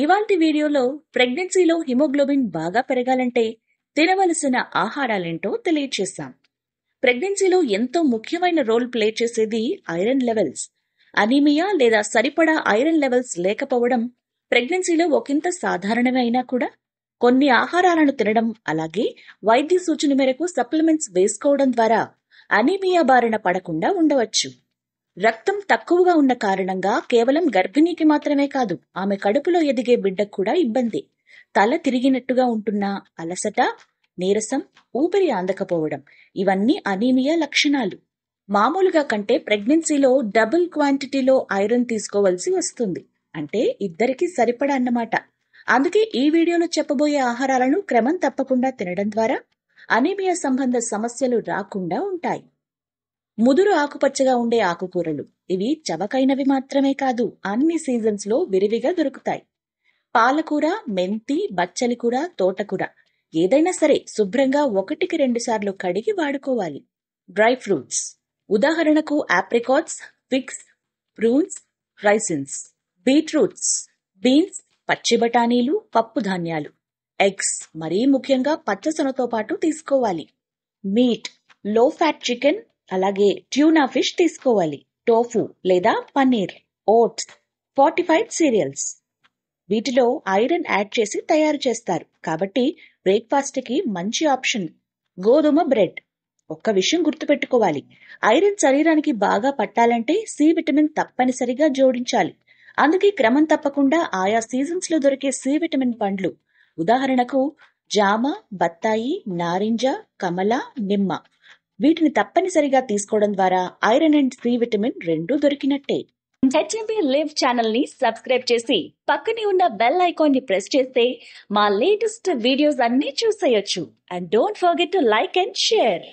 ఇవాల్టి వీడియోలో ప్రెగ్నెన్సీలో హిమోగ్లోబిన్ బాగా పెరగాలంటే తినవలసిన ఆహారాలేంటో తెలియచేశాం ప్రెగ్నెన్సీలో ఎంతో ముఖ్యమైన రోల్ ప్లే చేసేది ఐరన్ లెవెల్స్ అనీమియా లేదా సరిపడా ఐరన్ లెవెల్స్ లేకపోవడం ప్రెగ్నెన్సీలో ఒకంత సాధారణమే అయినా కూడా కొన్ని ఆహారాలను తినడం అలాగే వైద్య సూచన మేరకు సప్లిమెంట్స్ వేసుకోవడం ద్వారా అనీమియా బారిన పడకుండా ఉండవచ్చు రక్తం తక్కువగా ఉన్న కారణంగా కేవలం గర్భిణీకి మాత్రమే కాదు ఆమె కడుపులో ఎదిగే బిడ్డకు కూడా ఇబ్బంది తల తిరిగినట్టుగా ఉంటున్న అలసట నీరసం ఊపిరి అందకపోవడం ఇవన్నీ అనీమియా లక్షణాలు మామూలుగా కంటే ప్రెగ్నెన్సీలో డబుల్ క్వాంటిటీలో ఐరన్ తీసుకోవాల్సి వస్తుంది అంటే ఇద్దరికి సరిపడా అన్నమాట అందుకే ఈ వీడియోలో చెప్పబోయే ఆహారాలను క్రమం తప్పకుండా తినడం ద్వారా అనీమియా సంబంధ సమస్యలు రాకుండా ఉంటాయి ముదురు ఆకుపచ్చగా ఉండే ఆకుకూరలు ఇవి చవకైనవి మాత్రమే కాదు అన్ని సీజన్స్ లో విరివిగా దొరుకుతాయి పాలకూర మెంతి బచ్చలికూర తోటకూర ఏదైనా సరే శుభ్రంగా ఒకటికి రెండు సార్లు కడిగి వాడుకోవాలి డ్రై ఫ్రూట్స్ ఉదాహరణకు apricots figs prunes raisins beetroots beans పచ్చి బఠానీలు పప్పు ధాన్యాలు ఎగ్స్ మరీ ముఖ్యంగా పచ్చసొనతో పాటు తీసుకోవాలి మీట్ లో ఫ్యాట్ చికెన్ అలాగే ట్యూనా ఫిష్ తీసుకోవాలి టోఫు లేదా పన్నీర్ ఓట్స్ ఫైవ్ సీరియల్స్ వీటిలో ఐరన్ యాడ్ చేసి తయారు చేస్తారు కాబట్టి బ్రేక్ఫాస్ట్కి మంచి ఆప్షన్ గోధుమ బ్రెడ్ ఒక్క విషయం గుర్తుపెట్టుకోవాలి ఐరన్ శరీరానికి బాగా పట్టాలంటే సి విటమిన్ తప్పనిసరిగా జోడించాలి అందుకే క్రమం తప్పకుండా ఆయా సీజన్స్ లో దొరికే సి విటమిన్ పండ్లు ఉదాహరణకు జామ బత్తాయి నారింజ కమల నిమ్మ వీటిని తప్పనిసరిగా తీసుకోవడం ద్వారా ఐరన్ అండ్ సి విటమిన్ రెండూ దొరికినట్టే హెచ్ఎంపీ లివ్ ఛానల్ ని సబ్స్క్రైబ్ చేసి పక్కనే ఉన్న బెల్ ఐకాన్ ని ప్రెస్ చేస్తే మా లేటెస్ట్ వీడియోస్ అన్ని చూసేయొచ్చు and don't forget to like and share